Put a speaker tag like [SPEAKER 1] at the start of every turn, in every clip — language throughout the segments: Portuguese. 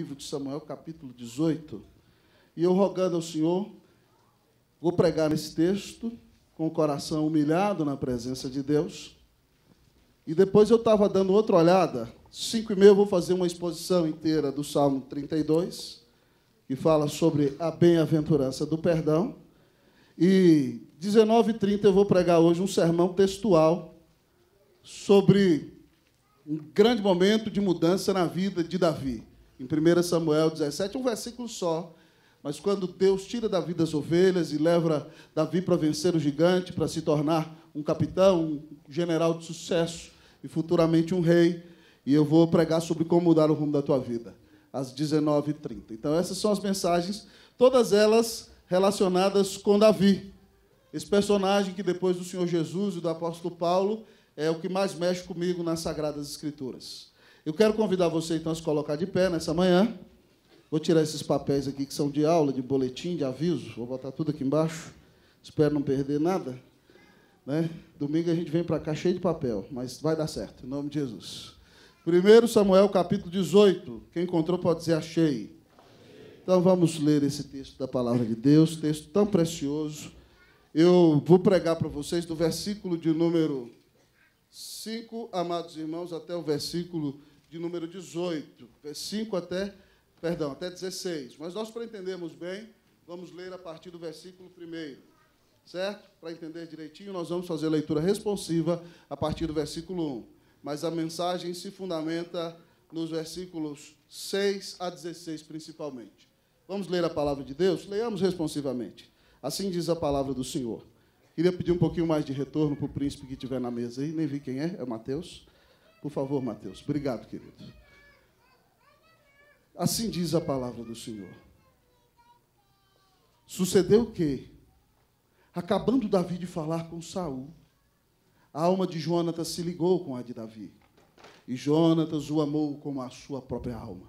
[SPEAKER 1] livro de Samuel, capítulo 18. E eu rogando ao Senhor, vou pregar nesse texto, com o coração humilhado na presença de Deus. E depois eu estava dando outra olhada, cinco e meio eu vou fazer uma exposição inteira do Salmo 32, que fala sobre a bem-aventurança do perdão. E 19h30 eu vou pregar hoje um sermão textual sobre um grande momento de mudança na vida de Davi em 1 Samuel 17, um versículo só. Mas quando Deus tira da vida as ovelhas e leva Davi para vencer o gigante, para se tornar um capitão, um general de sucesso e futuramente um rei, e eu vou pregar sobre como mudar o rumo da tua vida, às 19h30. Então, essas são as mensagens, todas elas relacionadas com Davi, esse personagem que depois do Senhor Jesus e do apóstolo Paulo é o que mais mexe comigo nas Sagradas Escrituras. Eu quero convidar você então a se colocar de pé nessa manhã. Vou tirar esses papéis aqui que são de aula, de boletim, de aviso. Vou botar tudo aqui embaixo. Espero não perder nada. Né? Domingo a gente vem para cá cheio de papel, mas vai dar certo, em nome de Jesus. 1 Samuel capítulo 18. Quem encontrou pode dizer achei. Então vamos ler esse texto da palavra de Deus, texto tão precioso. Eu vou pregar para vocês do versículo de número 5, amados irmãos, até o versículo de número 18, 5 é até, perdão, até 16. Mas nós, para entendermos bem, vamos ler a partir do versículo 1. Certo? Para entender direitinho, nós vamos fazer a leitura responsiva a partir do versículo 1. Mas a mensagem se fundamenta nos versículos 6 a 16, principalmente. Vamos ler a palavra de Deus? Leamos responsivamente. Assim diz a palavra do Senhor. Queria pedir um pouquinho mais de retorno para o príncipe que estiver na mesa aí, nem vi quem é, é o Mateus. Por favor, Mateus. Obrigado, querido. Assim diz a palavra do Senhor. Sucedeu o que, acabando Davi de falar com Saul, a alma de Jonatas se ligou com a de Davi, e Jonatas o amou como a sua própria alma.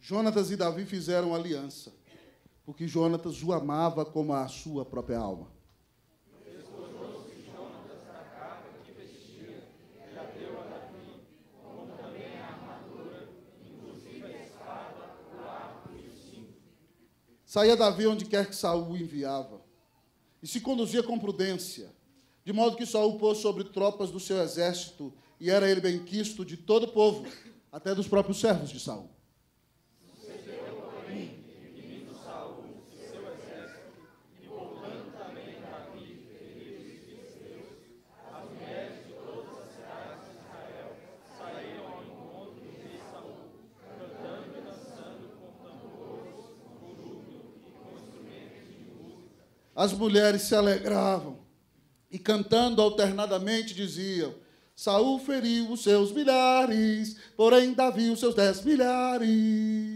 [SPEAKER 1] Jonatas e Davi fizeram aliança porque Jonatas o amava como a sua própria alma. Saía Davi onde quer que Saul o enviava, e se conduzia com prudência, de modo que Saul pôs sobre tropas do seu exército, e era ele benquisto de todo o povo, até dos próprios servos de Saul. as mulheres se alegravam e cantando alternadamente diziam: Saul feriu os seus milhares, porém Davi os seus dez milhares.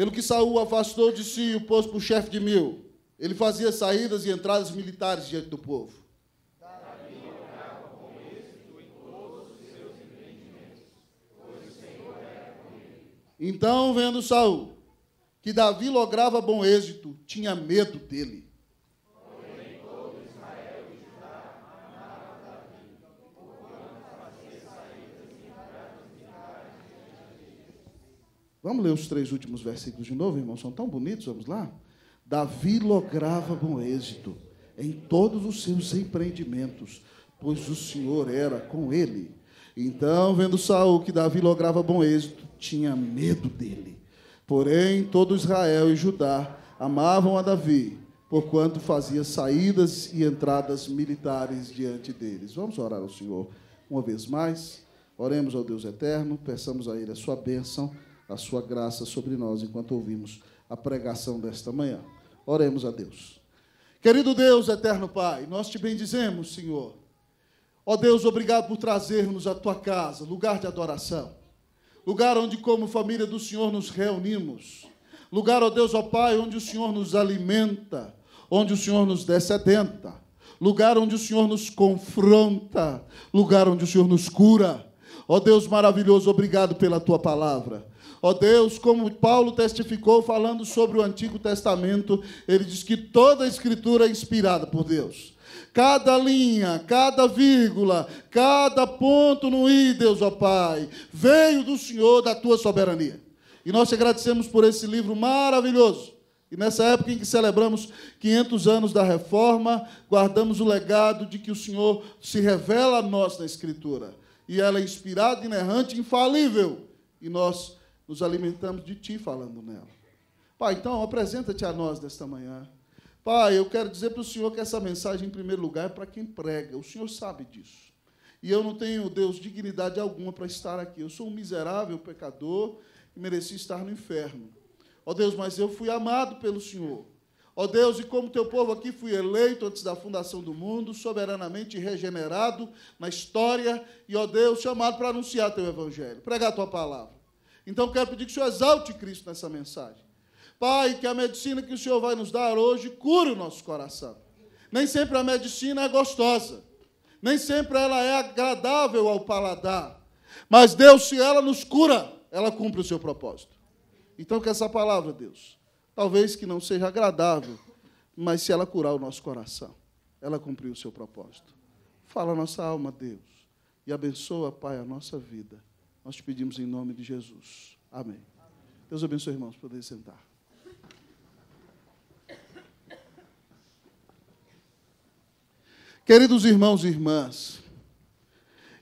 [SPEAKER 1] Pelo que Saul afastou de si e o pôs por chefe de mil. Ele fazia saídas e entradas militares diante do povo. Então, vendo Saul que Davi lograva bom êxito, tinha medo dele. Vamos ler os três últimos versículos de novo, irmão, são tão bonitos, vamos lá? Davi lograva bom êxito em todos os seus empreendimentos, pois o Senhor era com ele. Então, vendo Saul que Davi lograva bom êxito, tinha medo dele. Porém, todo Israel e Judá amavam a Davi, porquanto fazia saídas e entradas militares diante deles. Vamos orar ao Senhor uma vez mais. Oremos ao Deus eterno, peçamos a Ele a sua bênção a sua graça sobre nós enquanto ouvimos a pregação desta manhã. Oremos a Deus. Querido Deus, eterno Pai, nós te bendizemos, Senhor. Ó Deus, obrigado por trazer-nos à tua casa, lugar de adoração, lugar onde, como família do Senhor, nos reunimos, lugar, ó Deus, ó Pai, onde o Senhor nos alimenta, onde o Senhor nos descedenta, lugar onde o Senhor nos confronta, lugar onde o Senhor nos cura. Ó Deus maravilhoso, obrigado pela tua palavra. Ó Deus, como Paulo testificou falando sobre o Antigo Testamento, ele diz que toda a Escritura é inspirada por Deus cada linha, cada vírgula, cada ponto no i, Deus, ó Pai, veio do Senhor, da tua soberania. E nós te agradecemos por esse livro maravilhoso. E nessa época em que celebramos 500 anos da reforma, guardamos o legado de que o Senhor se revela a nós na Escritura. E ela é inspirada, inerrante, infalível. E nós nos alimentamos de Ti falando nela. Pai, então apresenta-te a nós desta manhã. Pai, eu quero dizer para o Senhor que essa mensagem, em primeiro lugar, é para quem prega. O Senhor sabe disso. E eu não tenho, Deus, dignidade alguma para estar aqui. Eu sou um miserável pecador e mereci estar no inferno. Ó Deus, mas eu fui amado pelo Senhor. Ó Deus, e como teu povo aqui fui eleito antes da fundação do mundo, soberanamente regenerado na história, e ó Deus, chamado para anunciar teu evangelho, pregar tua palavra. Então, quero pedir que o Senhor exalte Cristo nessa mensagem. Pai, que a medicina que o Senhor vai nos dar hoje cure o nosso coração. Nem sempre a medicina é gostosa, nem sempre ela é agradável ao paladar. Mas Deus, se ela nos cura, ela cumpre o seu propósito. Então, que essa palavra, Deus, talvez que não seja agradável, mas se ela curar o nosso coração, ela cumpriu o seu propósito. Fala a nossa alma, Deus, e abençoa, Pai, a nossa vida. Nós te pedimos em nome de Jesus. Amém. Amém. Deus abençoe, irmãos. Podem sentar. Queridos irmãos e irmãs,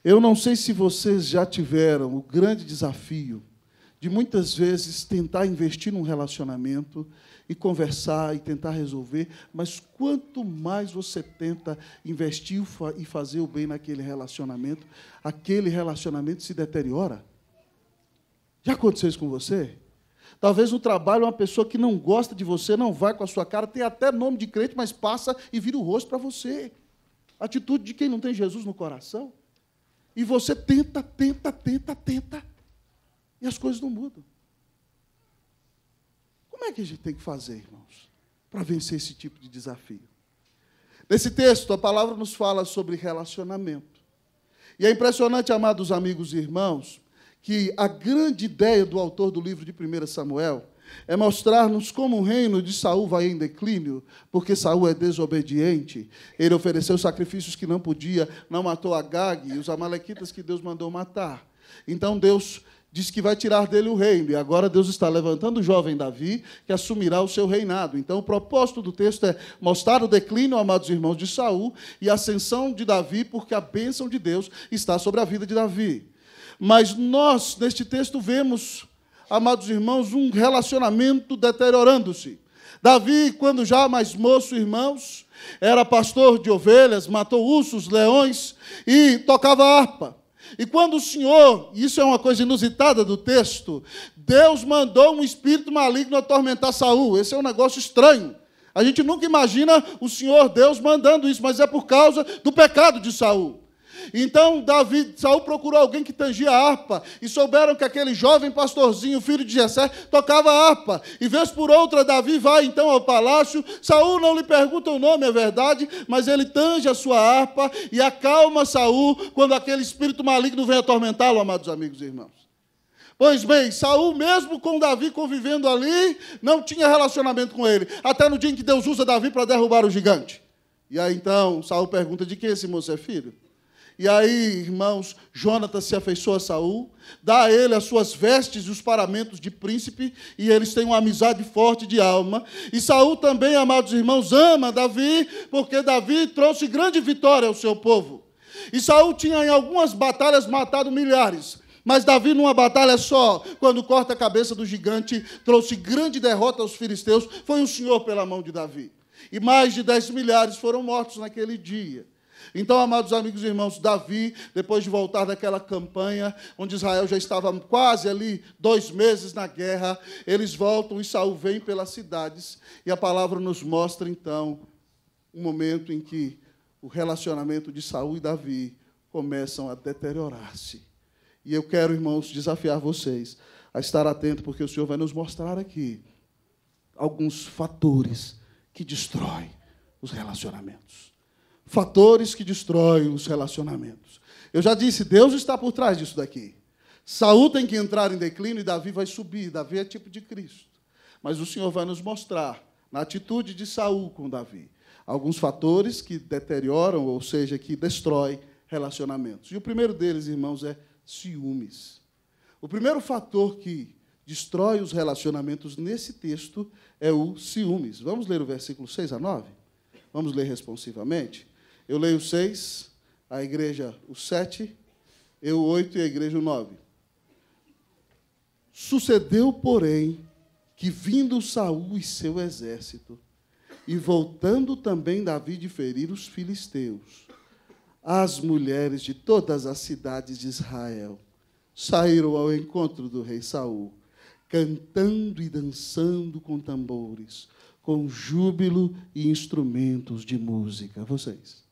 [SPEAKER 1] eu não sei se vocês já tiveram o grande desafio de muitas vezes tentar investir num relacionamento e conversar e tentar resolver, mas quanto mais você tenta investir e fazer o bem naquele relacionamento, aquele relacionamento se deteriora. Já aconteceu isso com você? Talvez no trabalho uma pessoa que não gosta de você, não vai com a sua cara, tem até nome de crente, mas passa e vira o rosto para você. Atitude de quem não tem Jesus no coração. E você tenta, tenta, tenta, tenta. E as coisas não mudam. Como é que a gente tem que fazer, irmãos, para vencer esse tipo de desafio? Nesse texto, a palavra nos fala sobre relacionamento. E é impressionante, amados amigos e irmãos, que a grande ideia do autor do livro de 1 Samuel é mostrar-nos como o reino de Saul vai em declínio, porque Saul é desobediente. Ele ofereceu sacrifícios que não podia, não matou Agag e os amalequitas que Deus mandou matar. Então Deus disse que vai tirar dele o reino. E agora Deus está levantando o jovem Davi, que assumirá o seu reinado. Então, o propósito do texto é mostrar o declínio, amados irmãos, de Saul e a ascensão de Davi, porque a bênção de Deus está sobre a vida de Davi. Mas nós, neste texto, vemos, amados irmãos, um relacionamento deteriorando-se. Davi, quando já mais moço, irmãos, era pastor de ovelhas, matou ursos, leões e tocava harpa. E quando o Senhor, isso é uma coisa inusitada do texto, Deus mandou um espírito maligno atormentar Saul. Esse é um negócio estranho. A gente nunca imagina o Senhor Deus mandando isso, mas é por causa do pecado de Saul. Então Davi, Saul procurou alguém que tangia a harpa, e souberam que aquele jovem pastorzinho, filho de Jessé, tocava a harpa. E vez por outra, Davi vai então ao palácio. Saul não lhe pergunta o nome, é verdade, mas ele tange a sua harpa e acalma Saul quando aquele espírito maligno vem atormentá-lo, amados amigos e irmãos. Pois bem, Saul, mesmo com Davi convivendo ali, não tinha relacionamento com ele. Até no dia em que Deus usa Davi para derrubar o gigante. E aí então Saul pergunta: de quem esse moço é filho? E aí, irmãos, Jonatas se afeiçoa a Saul, dá a ele as suas vestes e os paramentos de príncipe, e eles têm uma amizade forte de alma. E Saul também, amados irmãos, ama Davi, porque Davi trouxe grande vitória ao seu povo. E Saul tinha em algumas batalhas matado milhares. Mas Davi, numa batalha só, quando corta a cabeça do gigante, trouxe grande derrota aos filisteus. Foi o Senhor pela mão de Davi. E mais de dez milhares foram mortos naquele dia. Então, amados amigos e irmãos, Davi, depois de voltar daquela campanha, onde Israel já estava quase ali dois meses na guerra, eles voltam e Saul vem pelas cidades. E a palavra nos mostra, então, um momento em que o relacionamento de Saul e Davi começam a deteriorar-se. E eu quero, irmãos, desafiar vocês a estar atento, porque o Senhor vai nos mostrar aqui alguns fatores que destroem os relacionamentos fatores que destroem os relacionamentos. Eu já disse, Deus está por trás disso daqui. Saul tem que entrar em declínio e Davi vai subir. Davi é tipo de Cristo. Mas o Senhor vai nos mostrar, na atitude de Saul com Davi, alguns fatores que deterioram, ou seja, que destroem relacionamentos. E o primeiro deles, irmãos, é ciúmes. O primeiro fator que destrói os relacionamentos nesse texto é o ciúmes. Vamos ler o versículo 6 a 9? Vamos ler responsivamente? Eu leio seis, a igreja o sete, eu oito e a igreja o nove. Sucedeu, porém, que vindo Saul e seu exército, e voltando também Davi de ferir os filisteus, as mulheres de todas as cidades de Israel saíram ao encontro do rei Saul, cantando e dançando com tambores, com júbilo e instrumentos de música. Vocês.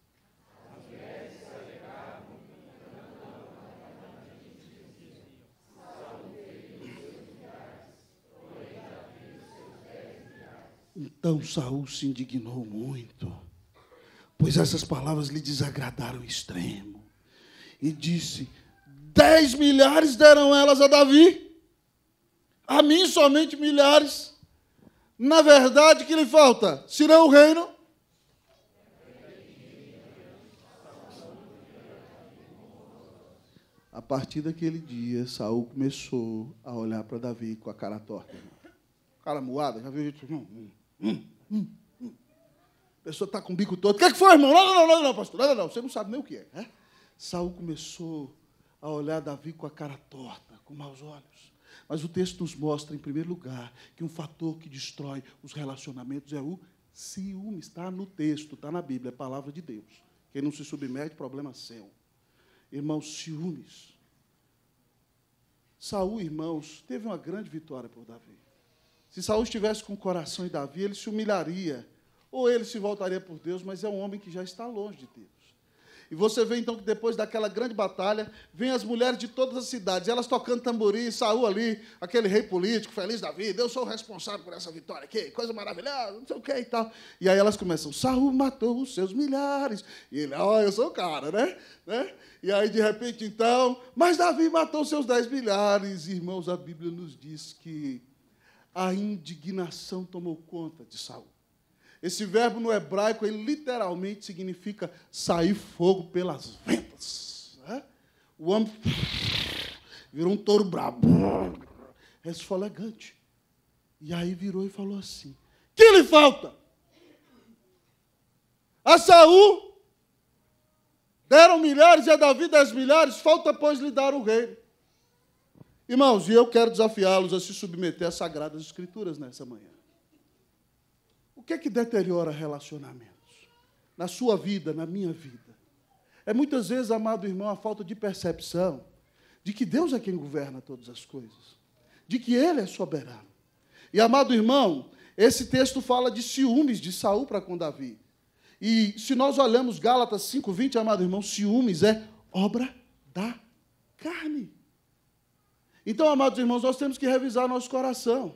[SPEAKER 1] Então Saul se indignou muito, pois essas palavras lhe desagradaram extremo. E disse: Dez milhares deram elas a Davi, a mim somente milhares. Na verdade, que lhe falta? não o reino. A partir daquele dia, Saul começou a olhar para Davi com a cara torta. Cara moada, já viu gente? Hum, hum, hum. A pessoa está com o bico todo. O que, é que foi, irmão? Não, não, não, não, pastor. Não, não, não. Você não sabe nem o que é. Né? Saul começou a olhar Davi com a cara torta, com maus olhos. Mas o texto nos mostra, em primeiro lugar, que um fator que destrói os relacionamentos é o ciúme. Está no texto, está na Bíblia, é palavra de Deus. Quem não se submete, problema seu. Irmãos, ciúmes. Saúl, irmãos, teve uma grande vitória por Davi. Se Saul estivesse com o coração em Davi, ele se humilharia, ou ele se voltaria por Deus, mas é um homem que já está longe de Deus. E você vê então que depois daquela grande batalha, vêm as mulheres de todas as cidades, elas tocando tamborim, Saul ali, aquele rei político, feliz da vida, eu sou o responsável por essa vitória aqui, coisa maravilhosa, não sei o que e tal. E aí elas começam, Saul matou os seus milhares. E ele, ó, oh, eu sou o cara, né? né? E aí de repente então, mas Davi matou os seus dez milhares. Irmãos, a Bíblia nos diz que a indignação tomou conta de Saul. Esse verbo no hebraico ele literalmente significa sair fogo pelas ventas. Né? O homem virou um touro brabo, elegante. E aí virou e falou assim: que lhe falta? A Saul deram milhares e a Davi dez milhares, falta, pois, lhe dar o reino. Irmãos, e eu quero desafiá-los a se submeter às Sagradas Escrituras nessa manhã. O que é que deteriora relacionamentos? Na sua vida, na minha vida. É muitas vezes, amado irmão, a falta de percepção de que Deus é quem governa todas as coisas, de que Ele é soberano. E, amado irmão, esse texto fala de ciúmes de Saul para com Davi. E se nós olhamos Gálatas 5:20, amado irmão, ciúmes é obra da carne. Então, amados irmãos, nós temos que revisar nosso coração.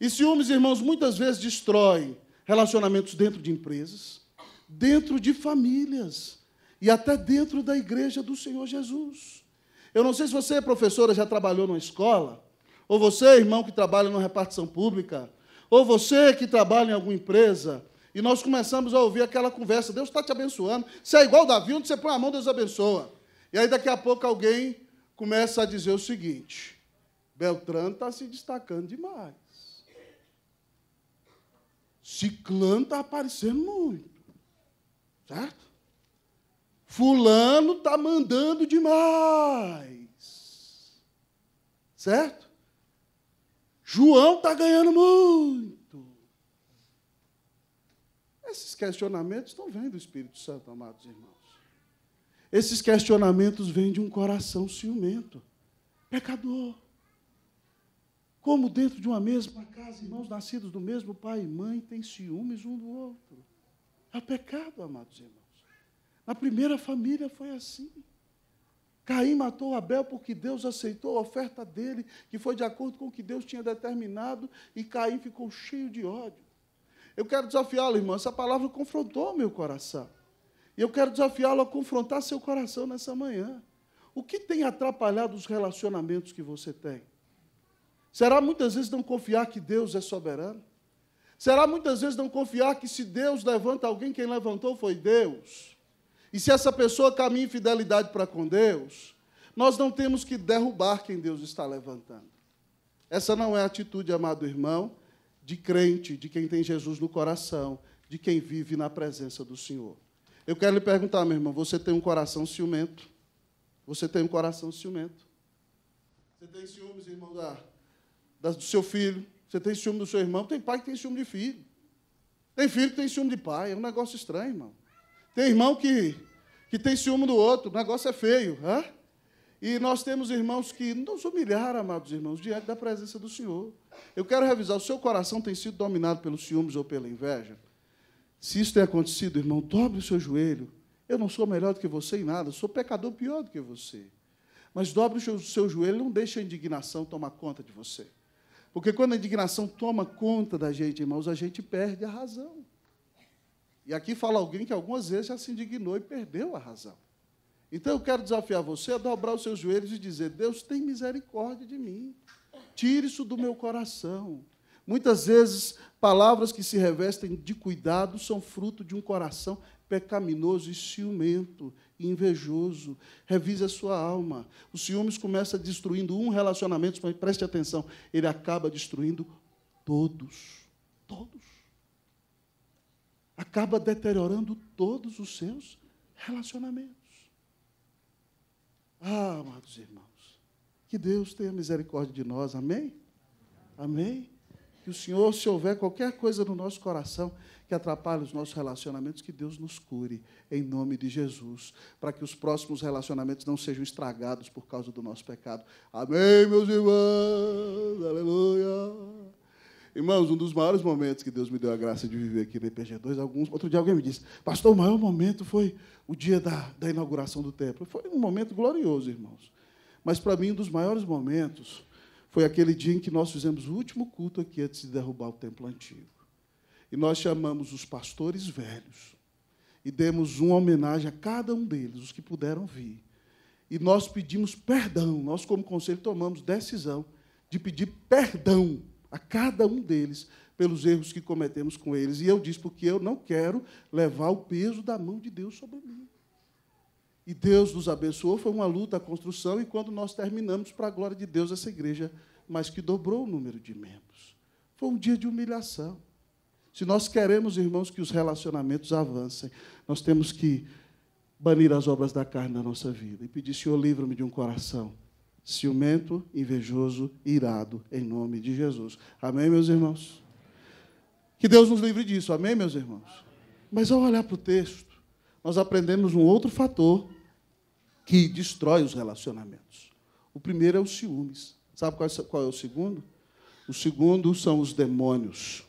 [SPEAKER 1] E ciúmes, irmãos, muitas vezes destroem relacionamentos dentro de empresas, dentro de famílias e até dentro da igreja do Senhor Jesus. Eu não sei se você, professora, já trabalhou numa escola, ou você, irmão, que trabalha numa repartição pública, ou você que trabalha em alguma empresa, e nós começamos a ouvir aquela conversa: Deus está te abençoando, você é igual Davi, onde você põe a mão, Deus abençoa. E aí, daqui a pouco, alguém começa a dizer o seguinte: Beltrano está se destacando demais. Ciclano está aparecendo muito. Certo? Fulano está mandando demais. Certo? João está ganhando muito. Esses questionamentos estão vendo o Espírito Santo, amados irmãos. Esses questionamentos vêm de um coração ciumento, pecador. Como dentro de uma mesma casa, irmãos nascidos do mesmo pai e mãe têm ciúmes um do outro. É o pecado, amados irmãos. Na primeira família foi assim. Caim matou Abel porque Deus aceitou a oferta dele, que foi de acordo com o que Deus tinha determinado, e Caim ficou cheio de ódio. Eu quero desafiá-lo, irmão. Essa palavra confrontou meu coração. E eu quero desafiá-lo a confrontar seu coração nessa manhã. O que tem atrapalhado os relacionamentos que você tem? Será muitas vezes não confiar que Deus é soberano? Será muitas vezes não confiar que se Deus levanta alguém, quem levantou foi Deus? E se essa pessoa caminha em fidelidade para com Deus, nós não temos que derrubar quem Deus está levantando. Essa não é a atitude, amado irmão, de crente, de quem tem Jesus no coração, de quem vive na presença do Senhor. Eu quero lhe perguntar, meu irmão, você tem um coração ciumento? Você tem um coração ciumento? Você tem ciúmes, irmão, da, da, do seu filho? Você tem ciúme do seu irmão? Tem pai que tem ciúme de filho. Tem filho que tem ciúme de pai. É um negócio estranho, irmão. Tem irmão que, que tem ciúme do outro. O negócio é feio. Hã? E nós temos irmãos que nos humilharam, amados irmãos, diante da presença do Senhor. Eu quero revisar: o seu coração tem sido dominado pelos ciúmes ou pela inveja? Se isso tem acontecido, irmão, dobre o seu joelho. Eu não sou melhor do que você em nada, sou pecador pior do que você. Mas dobre o seu, joelho joelho, não deixe a indignação tomar conta de você. Porque quando a indignação toma conta da gente, irmãos, a gente perde a razão. E aqui fala alguém que algumas vezes já se indignou e perdeu a razão. Então eu quero desafiar você a dobrar os seus joelhos e dizer: Deus, tem misericórdia de mim. Tire isso do meu coração. Muitas vezes, palavras que se revestem de cuidado são fruto de um coração pecaminoso e ciumento, e invejoso. Revise a sua alma. O ciúmes começa destruindo um relacionamento, mas preste atenção, ele acaba destruindo todos. Todos. Acaba deteriorando todos os seus relacionamentos. Ah, amados irmãos, que Deus tenha misericórdia de nós. Amém? Amém? que o Senhor, se houver qualquer coisa no nosso coração que atrapalhe os nossos relacionamentos, que Deus nos cure, em nome de Jesus, para que os próximos relacionamentos não sejam estragados por causa do nosso pecado. Amém, meus irmãos, aleluia. Irmãos, um dos maiores momentos que Deus me deu a graça de viver aqui no IPG2, alguns, outro dia alguém me disse, pastor, o maior momento foi o dia da, da inauguração do templo. Foi um momento glorioso, irmãos. Mas para mim, um dos maiores momentos foi aquele dia em que nós fizemos o último culto aqui antes de derrubar o templo antigo. E nós chamamos os pastores velhos e demos uma homenagem a cada um deles, os que puderam vir. E nós pedimos perdão, nós, como conselho, tomamos decisão de pedir perdão a cada um deles pelos erros que cometemos com eles. E eu disse, porque eu não quero levar o peso da mão de Deus sobre mim. E Deus nos abençoou, foi uma luta a construção, e quando nós terminamos, para a glória de Deus, essa igreja mas que dobrou o número de membros. Foi um dia de humilhação. Se nós queremos, irmãos, que os relacionamentos avancem, nós temos que banir as obras da carne na nossa vida e pedir, Senhor, livra-me de um coração ciumento, invejoso, irado, em nome de Jesus. Amém, meus irmãos? Que Deus nos livre disso, amém, meus irmãos? Mas ao olhar para o texto, nós aprendemos um outro fator que destrói os relacionamentos. O primeiro é o ciúmes. Sabe é qual é o segundo? O segundo são os demônios.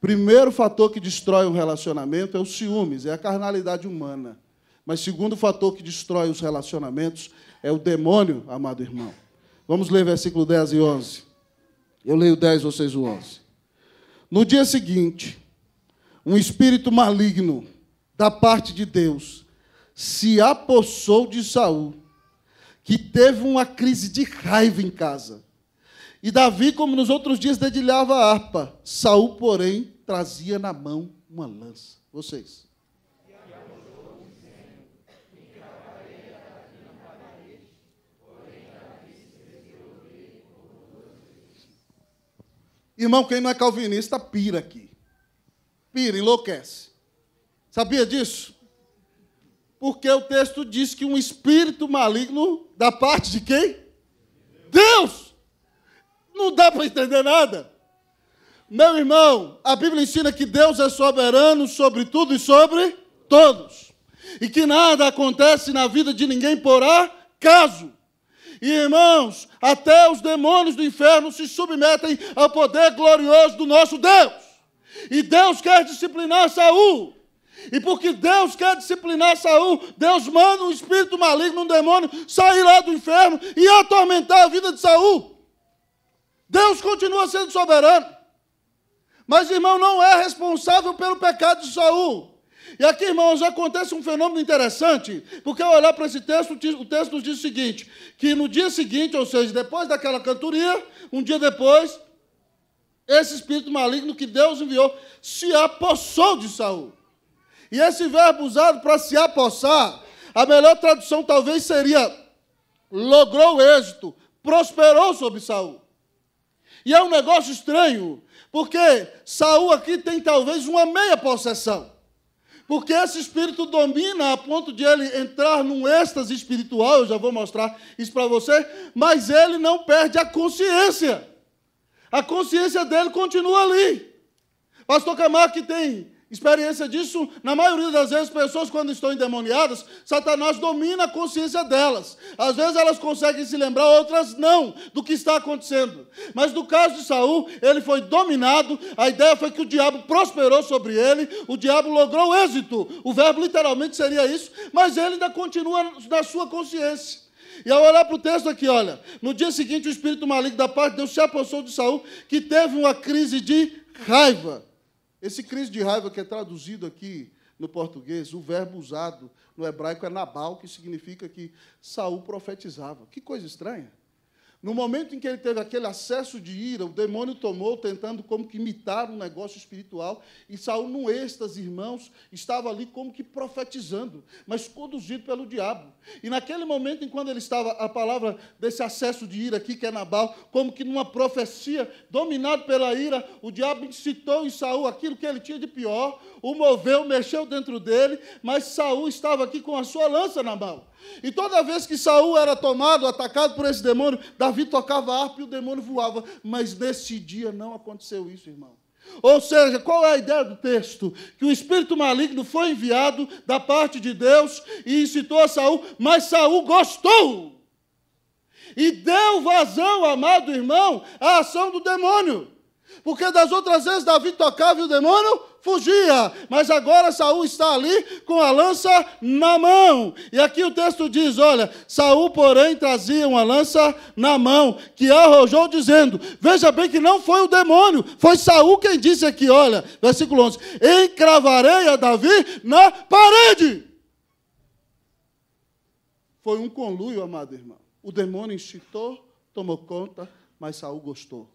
[SPEAKER 1] Primeiro fator que destrói um relacionamento é o ciúmes, é a carnalidade humana. Mas segundo fator que destrói os relacionamentos é o demônio, amado irmão. Vamos ler versículo 10 e 11. Eu leio 10, vocês o 11. No dia seguinte, um espírito maligno da parte de Deus se apossou de Saul, que teve uma crise de raiva em casa. E Davi, como nos outros dias, dedilhava a harpa. Saul, porém, trazia na mão uma lança. Vocês. Irmão, quem não é calvinista pira aqui. Pira, enlouquece. Sabia disso? Porque o texto diz que um espírito maligno da parte de quem? Deus! Não dá para entender nada. Meu irmão, a Bíblia ensina que Deus é soberano sobre tudo e sobre todos. E que nada acontece na vida de ninguém por acaso. E irmãos, até os demônios do inferno se submetem ao poder glorioso do nosso Deus. E Deus quer disciplinar Saul. E porque Deus quer disciplinar Saul, Deus manda um espírito maligno, um demônio, sair lá do inferno e atormentar a vida de Saul. Deus continua sendo soberano. Mas, irmão, não é responsável pelo pecado de Saul. E aqui, irmãos, acontece um fenômeno interessante, porque ao olhar para esse texto, o texto nos diz o seguinte: que no dia seguinte, ou seja, depois daquela cantoria, um dia depois, esse espírito maligno que Deus enviou se apossou de Saul. E esse verbo usado para se apossar, a melhor tradução talvez seria logrou êxito, prosperou sobre Saul. E é um negócio estranho, porque Saul aqui tem talvez uma meia possessão. Porque esse espírito domina a ponto de ele entrar num êxtase espiritual, eu já vou mostrar isso para você, mas ele não perde a consciência. A consciência dele continua ali. Pastor Camargo que tem Experiência disso, na maioria das vezes, pessoas quando estão endemoniadas, Satanás domina a consciência delas. Às vezes elas conseguem se lembrar, outras não, do que está acontecendo. Mas no caso de Saul, ele foi dominado, a ideia foi que o diabo prosperou sobre ele, o diabo logrou êxito. O verbo literalmente seria isso, mas ele ainda continua na sua consciência. E ao olhar para o texto aqui, olha, no dia seguinte o espírito maligno da parte de Deus se apossou de Saul, que teve uma crise de raiva. Esse crise de raiva que é traduzido aqui no português, o verbo usado no hebraico é nabal, que significa que Saul profetizava. Que coisa estranha. No momento em que ele teve aquele acesso de ira, o demônio tomou, tentando como que imitar um negócio espiritual, e Saul, num êxtase, irmãos, estava ali como que profetizando, mas conduzido pelo diabo. E naquele momento, enquanto ele estava, a palavra desse acesso de ira aqui, que é Nabal, como que numa profecia, dominado pela ira, o diabo incitou em Saul aquilo que ele tinha de pior, o moveu, mexeu dentro dele, mas Saul estava aqui com a sua lança na mão. E toda vez que Saul era tomado, atacado por esse demônio, Davi tocava harpa e o demônio voava. Mas nesse dia não aconteceu isso, irmão. Ou seja, qual é a ideia do texto? Que o espírito maligno foi enviado da parte de Deus e incitou a Saul, mas Saul gostou. E deu vazão, amado irmão, à ação do demônio. Porque das outras vezes Davi tocava e o demônio fugia. Mas agora Saul está ali com a lança na mão. E aqui o texto diz: olha, Saul, porém, trazia uma lança na mão, que arrojou, dizendo: Veja bem que não foi o demônio, foi Saul quem disse aqui, olha, versículo 11: Encravarei a Davi na parede. Foi um conluio, amado irmão. O demônio incitou, tomou conta, mas Saul gostou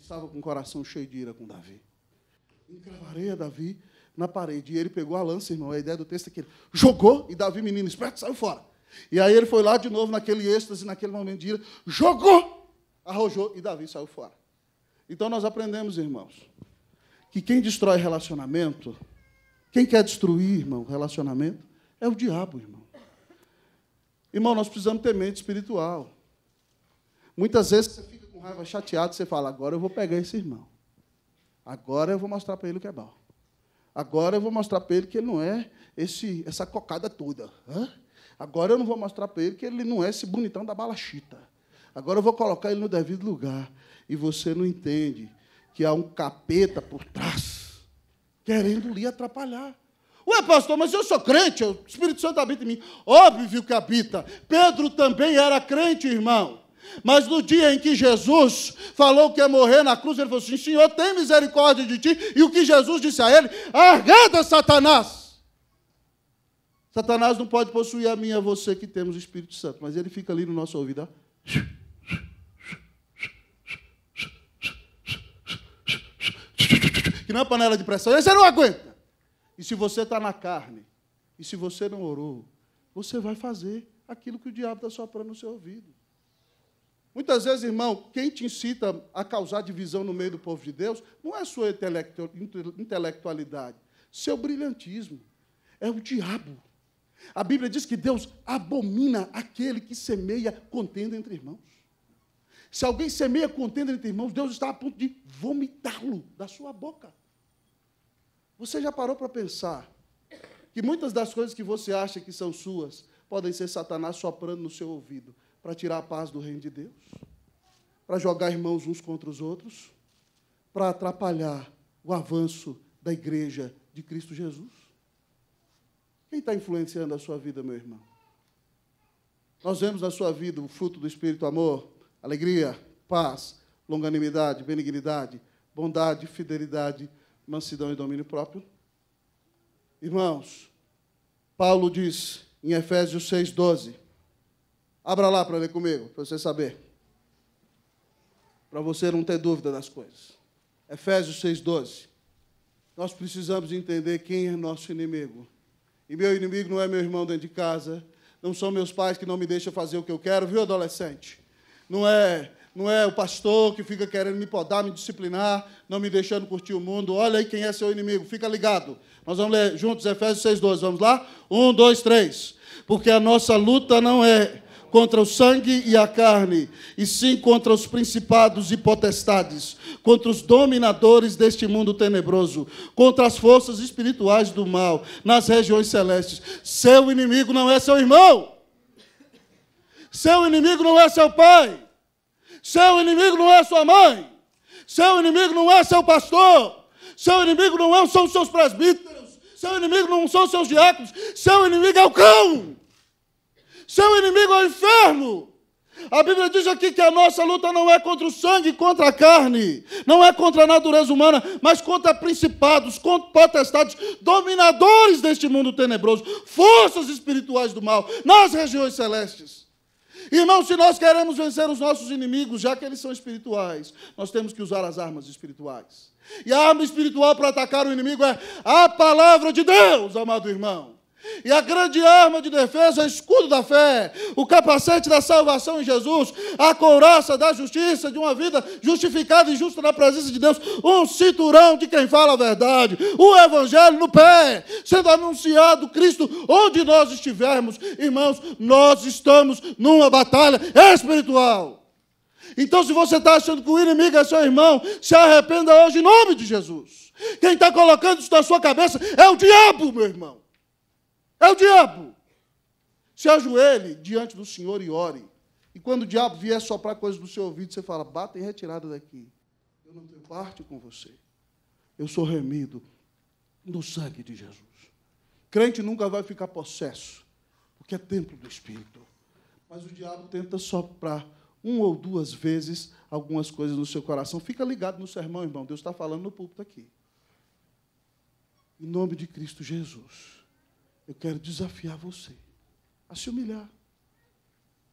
[SPEAKER 1] estava com o coração cheio de ira com Davi. Encravarei a Davi na parede. E ele pegou a lança, irmão. A ideia do texto é que ele jogou e Davi, menino esperto, saiu fora. E aí ele foi lá de novo naquele êxtase, naquele momento de ira, jogou, arrojou e Davi saiu fora. Então nós aprendemos, irmãos, que quem destrói relacionamento, quem quer destruir, irmão, relacionamento, é o diabo, irmão. Irmão, nós precisamos ter mente espiritual. Muitas vezes você fica com raiva, chateado, você fala: agora eu vou pegar esse irmão. Agora eu vou mostrar para ele o que é bom. Agora eu vou mostrar para ele que ele não é esse, essa cocada toda. Hã? Agora eu não vou mostrar para ele que ele não é esse bonitão da balachita. Agora eu vou colocar ele no devido lugar. E você não entende que há um capeta por trás querendo lhe atrapalhar. Ué, pastor, mas eu sou crente, o Espírito Santo habita em mim. Óbvio que habita. Pedro também era crente, irmão. Mas no dia em que Jesus falou que ia morrer na cruz, ele falou assim: Senhor, tem misericórdia de ti. E o que Jesus disse a ele? Arreda Satanás! Satanás não pode possuir a minha, a você que temos o Espírito Santo, mas ele fica ali no nosso ouvido. Ó. Que não é panela de pressão, você não aguenta. E se você está na carne, e se você não orou, você vai fazer aquilo que o diabo está soprando no seu ouvido. Muitas vezes, irmão, quem te incita a causar divisão no meio do povo de Deus não é a sua intelectualidade, seu brilhantismo. É o diabo. A Bíblia diz que Deus abomina aquele que semeia contenda entre irmãos. Se alguém semeia contenda entre irmãos, Deus está a ponto de vomitá-lo da sua boca. Você já parou para pensar que muitas das coisas que você acha que são suas podem ser Satanás soprando no seu ouvido? para tirar a paz do reino de Deus, para jogar irmãos uns contra os outros, para atrapalhar o avanço da igreja de Cristo Jesus? Quem está influenciando a sua vida, meu irmão? Nós vemos na sua vida o fruto do Espírito amor, alegria, paz, longanimidade, benignidade, bondade, fidelidade, mansidão e domínio próprio? Irmãos, Paulo diz em Efésios 6,12: Abra lá para ler comigo, para você saber. Para você não ter dúvida das coisas. Efésios 6,12. Nós precisamos entender quem é nosso inimigo. E meu inimigo não é meu irmão dentro de casa, não são meus pais que não me deixam fazer o que eu quero, viu, adolescente? Não é, não é o pastor que fica querendo me podar, me disciplinar, não me deixando curtir o mundo. Olha aí quem é seu inimigo, fica ligado. Nós vamos ler juntos Efésios 6,12. Vamos lá? Um, dois, três. Porque a nossa luta não é contra o sangue e a carne, e sim contra os principados e potestades, contra os dominadores deste mundo tenebroso, contra as forças espirituais do mal nas regiões celestes. Seu inimigo não é seu irmão. Seu inimigo não é seu pai. Seu inimigo não é sua mãe. Seu inimigo não é seu pastor. Seu inimigo não são seus presbíteros. Seu inimigo não são seus diáconos. Seu inimigo é o cão seu inimigo é o inferno. A Bíblia diz aqui que a nossa luta não é contra o sangue, contra a carne, não é contra a natureza humana, mas contra principados, contra potestades, dominadores deste mundo tenebroso, forças espirituais do mal nas regiões celestes. Irmão, se nós queremos vencer os nossos inimigos, já que eles são espirituais, nós temos que usar as armas espirituais. E a arma espiritual para atacar o inimigo é a palavra de Deus, amado irmão. E a grande arma de defesa é o escudo da fé, o capacete da salvação em Jesus, a couraça da justiça, de uma vida justificada e justa na presença de Deus, um cinturão de quem fala a verdade, o evangelho no pé, sendo anunciado Cristo onde nós estivermos. Irmãos, nós estamos numa batalha espiritual. Então, se você está achando que o inimigo é seu irmão, se arrependa hoje em nome de Jesus. Quem está colocando isso na sua cabeça é o diabo, meu irmão. É o diabo. Se ajoelhe diante do Senhor e ore. E quando o diabo vier soprar coisas do seu ouvido, você fala: bata em retirada daqui. Eu não tenho parte com você. Eu sou remido no sangue de Jesus. Crente nunca vai ficar possesso, porque é templo do Espírito. Mas o diabo tenta soprar uma ou duas vezes algumas coisas no seu coração. Fica ligado no sermão, irmão. Deus está falando no púlpito aqui. Em nome de Cristo Jesus eu quero desafiar você a se humilhar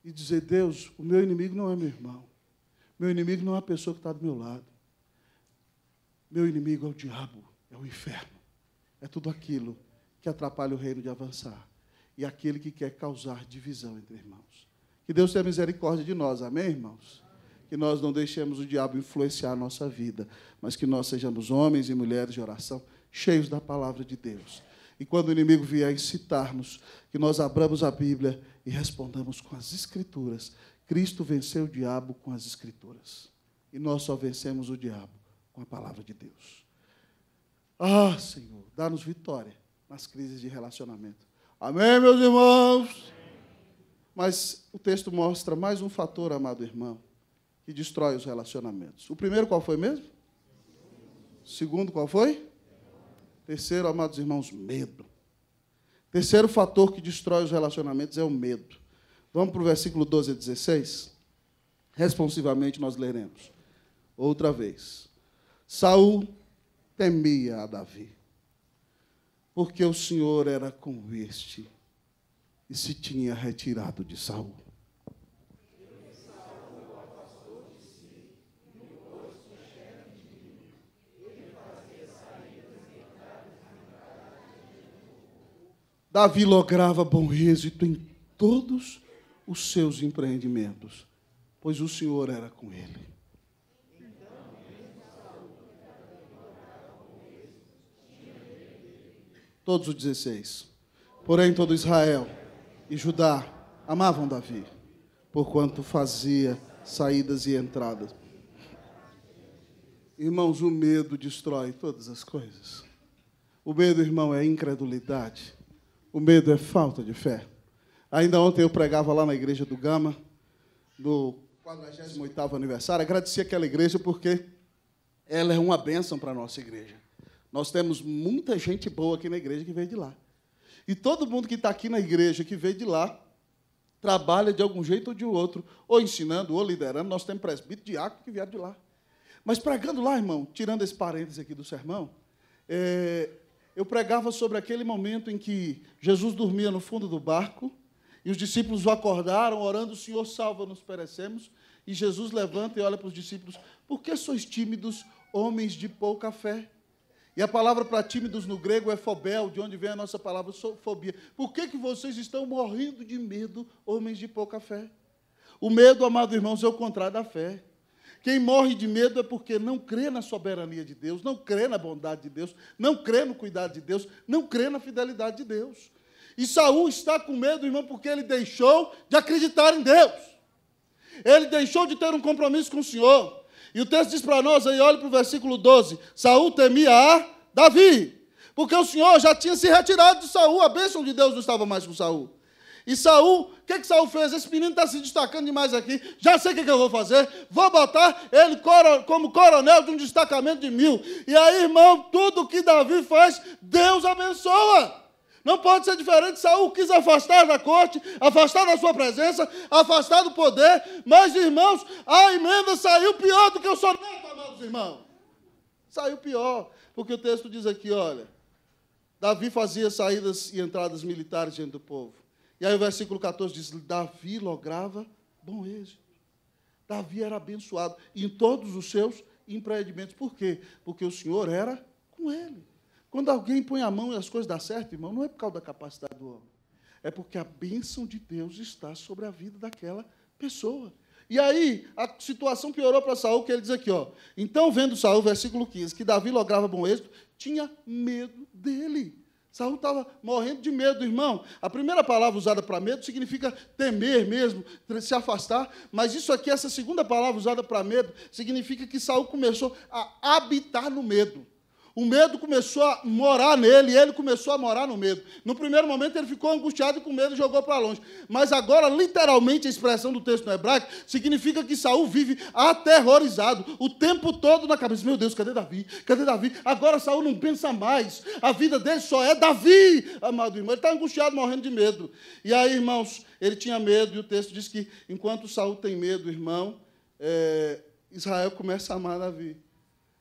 [SPEAKER 1] e dizer: Deus, o meu inimigo não é meu irmão. Meu inimigo não é a pessoa que está do meu lado. Meu inimigo é o diabo, é o inferno. É tudo aquilo que atrapalha o reino de avançar. E aquele que quer causar divisão entre irmãos. Que Deus tenha misericórdia de nós, amém, irmãos? que nós não deixemos o diabo influenciar a nossa vida, mas que nós sejamos homens e mulheres de oração cheios da palavra de Deus. E quando o inimigo vier incitar-nos, que nós abramos a Bíblia e respondamos com as Escrituras. Cristo venceu o diabo com as Escrituras. E nós só vencemos o diabo com a palavra de Deus. Ah, Senhor, dá-nos vitória nas crises de relacionamento. Amém, meus irmãos? Mas o texto mostra mais um fator, amado irmão, que destrói os relacionamentos. O primeiro qual foi mesmo? O segundo qual foi? Terceiro, amados irmãos, medo. Terceiro fator que destrói os relacionamentos é o medo. Vamos para o versículo 12 a 16? Responsivamente nós leremos. Outra vez. Saul temia a Davi, porque o Senhor era com este e se tinha retirado de Saul. Davi lograva bom êxito em todos os seus empreendimentos, pois o Senhor era com ele. Todos os 16. Porém, todo Israel e Judá amavam Davi, porquanto fazia saídas e entradas. Irmãos, o medo destrói todas as coisas. O medo, irmão, é incredulidade o medo é falta de fé. Ainda ontem eu pregava lá na igreja do Gama, no 48º aniversário. Agradeci aquela igreja porque ela é uma bênção para a nossa igreja. Nós temos muita gente boa aqui na igreja que veio de lá. E todo mundo que está aqui na igreja que veio de lá trabalha de algum jeito ou de outro, ou ensinando, ou liderando. Nós temos presbítero, diácono que vieram de lá. Mas pregando lá, irmão, tirando esse parênteses aqui do sermão, é, eu pregava sobre aquele momento em que Jesus dormia no fundo do barco e os discípulos o acordaram, orando: Senhor, salva-nos, perecemos. E Jesus levanta e olha para os discípulos: Por que sois tímidos, homens de pouca fé? E a palavra para tímidos no grego é fobel, de onde vem a nossa palavra fobia. Por que, que vocês estão morrendo de medo, homens de pouca fé? O medo, amado irmãos, é o contrário da fé. Quem morre de medo é porque não crê na soberania de Deus, não crê na bondade de Deus, não crê no cuidado de Deus, não crê na fidelidade de Deus. E Saul está com medo, irmão, porque ele deixou de acreditar em Deus. Ele deixou de ter um compromisso com o Senhor. E o texto diz para nós aí, olha para o versículo 12: Saul temia a Davi, porque o Senhor já tinha se retirado de Saul, a bênção de Deus não estava mais com Saul. E Saul, o que, é que Saul fez? Esse menino está se destacando demais aqui. Já sei o que, é que eu vou fazer. Vou botar ele como coronel de um destacamento de mil. E aí, irmão, tudo que Davi faz, Deus abençoa. Não pode ser diferente. Saul quis afastar da corte, afastar da sua presença, afastar do poder. Mas, irmãos, a emenda saiu pior do que o soneto, amados irmãos. Saiu pior. Porque o texto diz aqui, olha, Davi fazia saídas e entradas militares diante do povo. E aí o versículo 14 diz: Davi lograva bom êxito. Davi era abençoado em todos os seus empreendimentos. Por quê? Porque o Senhor era com ele. Quando alguém põe a mão e as coisas dão certo, irmão, não é por causa da capacidade do homem. É porque a bênção de Deus está sobre a vida daquela pessoa. E aí a situação piorou para Saul, que ele diz aqui, ó. Então, vendo Saul, versículo 15, que Davi lograva bom êxito, tinha medo dele. Saul estava morrendo de medo, irmão. A primeira palavra usada para medo significa temer mesmo, se afastar. Mas isso aqui, essa segunda palavra usada para medo, significa que Saul começou a habitar no medo. O medo começou a morar nele, e ele começou a morar no medo. No primeiro momento ele ficou angustiado e com medo e jogou para longe. Mas agora, literalmente, a expressão do texto no hebraico significa que Saul vive aterrorizado o tempo todo na cabeça. Meu Deus, cadê Davi? Cadê Davi? Agora Saul não pensa mais. A vida dele só é Davi, amado irmão. Ele está angustiado, morrendo de medo. E aí, irmãos, ele tinha medo, e o texto diz que enquanto Saul tem medo, irmão, é, Israel começa a amar Davi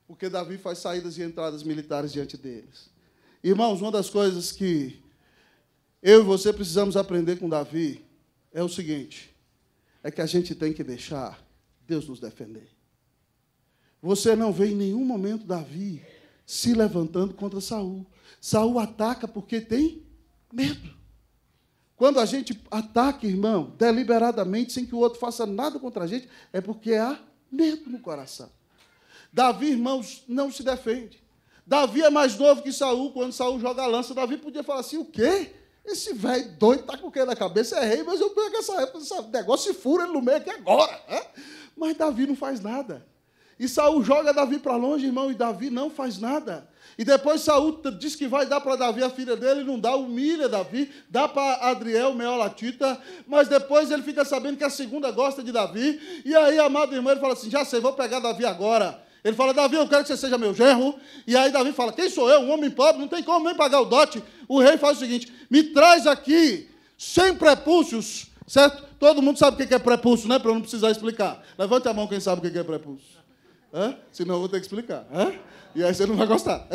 [SPEAKER 1] porque Davi faz saídas e entradas militares diante deles. Irmãos, uma das coisas que eu e você precisamos aprender com Davi é o seguinte: é que a gente tem que deixar Deus nos defender. Você não vê em nenhum momento Davi se levantando contra Saul. Saul ataca porque tem medo. Quando a gente ataca, irmão, deliberadamente, sem que o outro faça nada contra a gente, é porque há medo no coração. Davi, irmãos, não se defende. Davi é mais novo que Saul, quando Saul joga a lança, Davi podia falar assim: o quê? Esse velho doido tá com o que na cabeça? É rei, mas eu pego essa, esse negócio e fura ele no meio aqui agora. Né? Mas Davi não faz nada. E Saul joga Davi para longe, irmão, e Davi não faz nada. E depois Saul diz que vai dar para Davi a filha dele, não dá, humilha Davi, dá para Adriel, meolatita, mas depois ele fica sabendo que a segunda gosta de Davi, e aí, amado irmão, ele fala assim: já sei, vou pegar Davi agora. Ele fala, Davi, eu quero que você seja meu genro. E aí Davi fala, quem sou eu? Um homem pobre, não tem como nem pagar o dote. O rei faz o seguinte: me traz aqui sem prepúcios, certo? Todo mundo sabe o que é prepúcio, né? Para eu não precisar explicar. Levante a mão quem sabe o que é prepúcio. Hã? Senão eu vou ter que explicar. Hã? E aí você não vai gostar.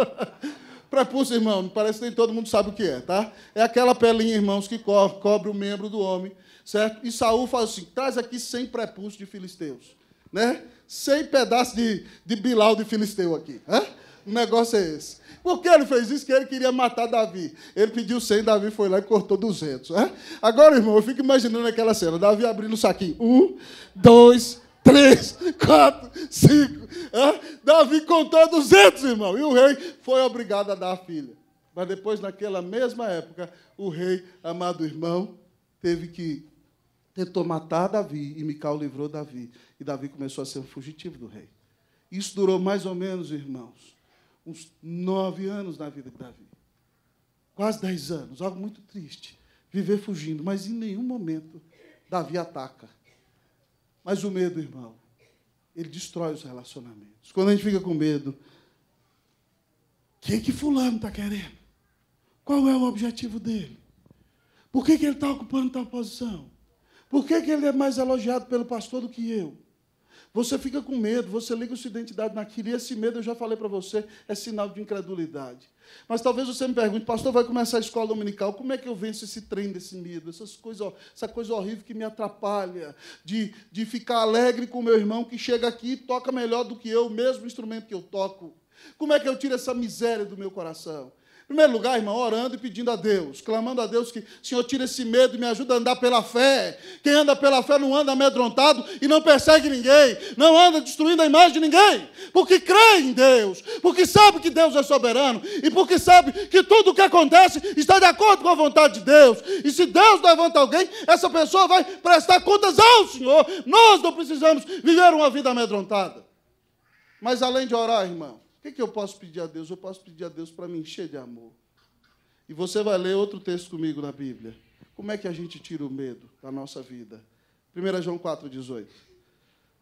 [SPEAKER 1] prepúcio, irmão, parece que todo mundo sabe o que é, tá? É aquela pelinha, irmãos, que co cobre o membro do homem, certo? E Saul fala assim: traz aqui sem prepúcio de filisteus, né? 100 pedaços de, de Bilal de Filisteu aqui. Hã? O negócio é esse. Por que ele fez isso? Que ele queria matar Davi. Ele pediu 100, Davi foi lá e cortou 200. Agora, irmão, eu fico imaginando aquela cena. Davi abrindo o saquinho. Um, dois, três, quatro, cinco. Davi contou 200, irmão. E o rei foi obrigado a dar a filha. Mas depois, naquela mesma época, o rei, amado irmão, teve que tentou matar Davi e Micael livrou Davi. E Davi começou a ser um fugitivo do rei. Isso durou mais ou menos, irmãos, uns nove anos na vida de Davi. Quase dez anos, algo muito triste. Viver fugindo, mas em nenhum momento Davi ataca. Mas o medo, irmão, ele destrói os relacionamentos. Quando a gente fica com medo, o que, que fulano está querendo? Qual é o objetivo dele? Por que, que ele está ocupando tal posição? Por que, que ele é mais elogiado pelo pastor do que eu? Você fica com medo, você liga sua identidade naquilo, e esse medo, eu já falei para você, é sinal de incredulidade. Mas talvez você me pergunte, pastor, vai começar a escola dominical, como é que eu venço esse trem desse medo, essas coisas, essa coisa horrível que me atrapalha, de, de ficar alegre com meu irmão que chega aqui e toca melhor do que eu, o mesmo instrumento que eu toco. Como é que eu tiro essa miséria do meu coração? primeiro lugar, irmão, orando e pedindo a Deus, clamando a Deus que, Senhor, tira esse medo e me ajuda a andar pela fé. Quem anda pela fé não anda amedrontado e não persegue ninguém, não anda destruindo a imagem de ninguém, porque crê em Deus, porque sabe que Deus é soberano e porque sabe que tudo o que acontece está de acordo com a vontade de Deus. E se Deus levanta alguém, essa pessoa vai prestar contas ao Senhor. Nós não precisamos viver uma vida amedrontada. Mas além de orar, irmão, que, que eu posso pedir a Deus? Eu posso pedir a Deus para me encher de amor. E você vai ler outro texto comigo na Bíblia. Como é que a gente tira o medo da nossa vida? 1 João 4,18.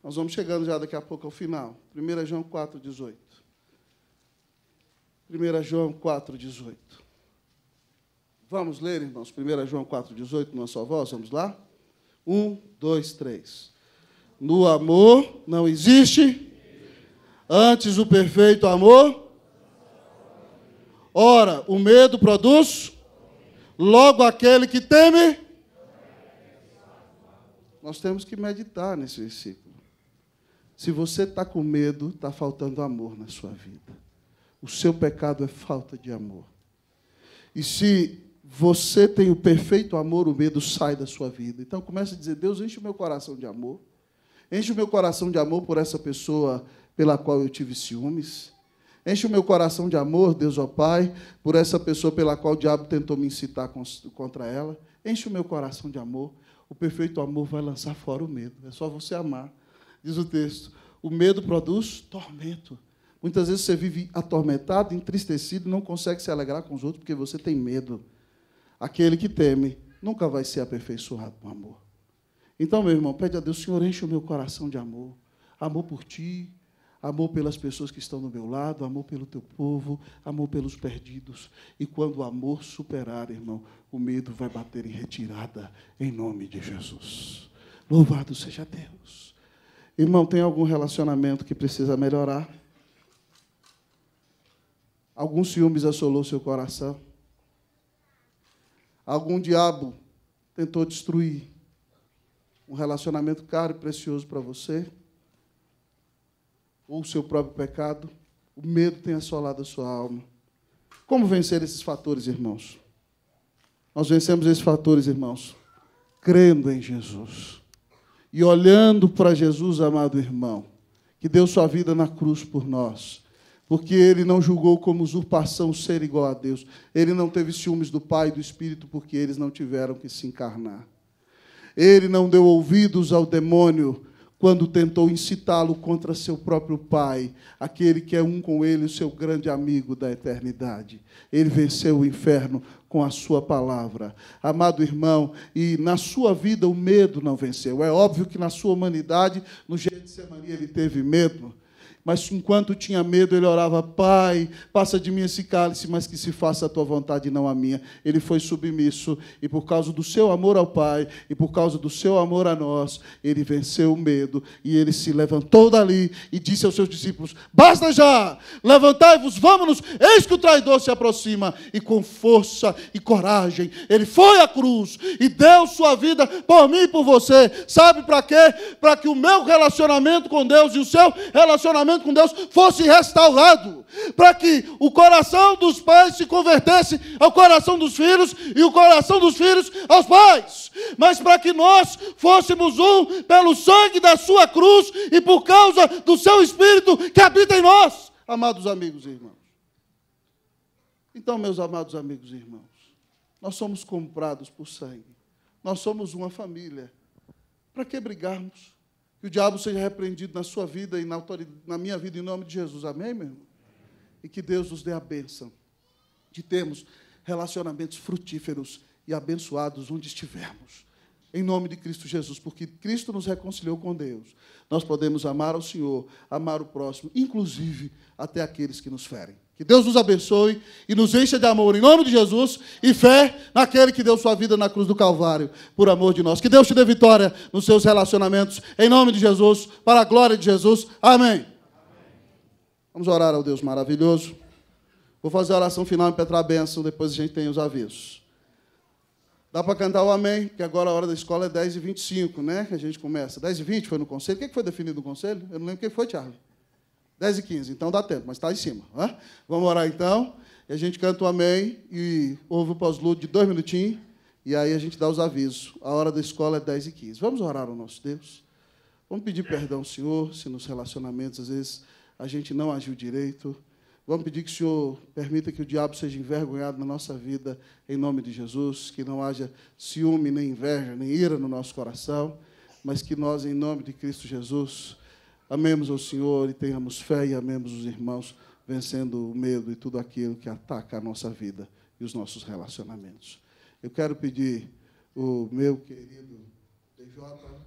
[SPEAKER 1] Nós vamos chegando já daqui a pouco ao final. 1 João 4,18. 1 João 4,18. Vamos ler, irmãos, 1 João 4,18, numa só voz, vamos lá? Um, dois, três. No amor não existe Antes o perfeito amor. Ora, o medo produz. Logo aquele que teme. Nós temos que meditar nesse versículo. Se você está com medo, está faltando amor na sua vida. O seu pecado é falta de amor. E se você tem o perfeito amor, o medo sai da sua vida. Então comece a dizer: Deus, enche o meu coração de amor. Enche o meu coração de amor por essa pessoa pela qual eu tive ciúmes. Enche o meu coração de amor, Deus, ó Pai, por essa pessoa pela qual o diabo tentou me incitar contra ela. Enche o meu coração de amor. O perfeito amor vai lançar fora o medo. É só você amar. Diz o texto: o medo produz tormento. Muitas vezes você vive atormentado, entristecido, não consegue se alegrar com os outros porque você tem medo. Aquele que teme nunca vai ser aperfeiçoado com amor. Então, meu irmão, pede a Deus, Senhor, enche o meu coração de amor. Amor por ti, amor pelas pessoas que estão do meu lado, amor pelo teu povo, amor pelos perdidos. E quando o amor superar, irmão, o medo vai bater em retirada, em nome de Jesus. Louvado seja Deus. Irmão, tem algum relacionamento que precisa melhorar? Algum ciúmes assolou seu coração? Algum diabo tentou destruir um relacionamento caro e precioso para você? ou o seu próprio pecado, o medo tem assolado a sua alma. Como vencer esses fatores, irmãos? Nós vencemos esses fatores, irmãos, crendo em Jesus e olhando para Jesus, amado irmão, que deu sua vida na cruz por nós. Porque ele não julgou como usurpação ser igual a Deus. Ele não teve ciúmes do Pai e do Espírito, porque eles não tiveram que se encarnar. Ele não deu ouvidos ao demônio, quando tentou incitá-lo contra seu próprio pai, aquele que é um com ele, o seu grande amigo da eternidade. Ele venceu o inferno com a sua palavra. Amado irmão, e na sua vida o medo não venceu. É óbvio que na sua humanidade, no Maria, ele teve medo. Mas enquanto tinha medo, ele orava: Pai, passa de mim esse cálice, mas que se faça a tua vontade e não a minha. Ele foi submisso, e por causa do seu amor ao Pai, e por causa do seu amor a nós, ele venceu o medo, e ele se levantou dali e disse aos seus discípulos: Basta já, levantai-vos, vamos-nos, eis que o traidor se aproxima. E com força e coragem, ele foi à cruz e deu sua vida por mim e por você. Sabe para quê? Para que o meu relacionamento com Deus e o seu relacionamento relacionamento com Deus fosse restaurado, para que o coração dos pais se convertesse ao coração dos filhos e o coração dos filhos aos pais, mas para que nós fôssemos um pelo sangue da sua cruz e por causa do seu espírito que habita em nós, amados amigos e irmãos. Então, meus amados amigos e irmãos, nós somos comprados por sangue. Nós somos uma família. Para que brigarmos? Que o diabo seja repreendido na sua vida e na, na minha vida, em nome de Jesus. Amém, meu irmão? E que Deus nos dê a bênção de termos relacionamentos frutíferos e abençoados onde estivermos. Em nome de Cristo Jesus, porque Cristo nos reconciliou com Deus. Nós podemos amar ao Senhor, amar o próximo, inclusive até aqueles que nos ferem. Que Deus nos abençoe e nos encha de amor em nome de Jesus e fé naquele que deu sua vida na cruz do Calvário, por amor de nós. Que Deus te dê vitória nos seus relacionamentos, em nome de Jesus, para a glória de Jesus. Amém. Amém. Vamos orar ao Deus maravilhoso. Vou fazer a oração final em Petra benção bênção, depois a gente tem os avisos. Dá para cantar o amém, que agora a hora da escola é 10h25, né? Que a gente começa. 10h20 foi no conselho. O que foi definido no conselho? Eu não lembro quem foi, Tiago. 10 e 15, então dá tempo, mas está em cima. Né? Vamos orar então. E a gente canta o amém e ouve o pós-ludo de dois minutinhos. E aí a gente dá os avisos. A hora da escola é 10 e 15. Vamos orar ao nosso Deus. Vamos pedir perdão ao Senhor se nos relacionamentos às vezes a gente não agiu direito. Vamos pedir que o Senhor permita que o diabo seja envergonhado na nossa vida, em nome de Jesus, que não haja ciúme, nem inveja, nem ira no nosso coração, mas que nós, em nome de Cristo Jesus, Amemos ao Senhor e tenhamos fé e amemos os irmãos, vencendo o medo e tudo aquilo que ataca a nossa vida e os nossos relacionamentos. Eu quero pedir o meu querido DJ.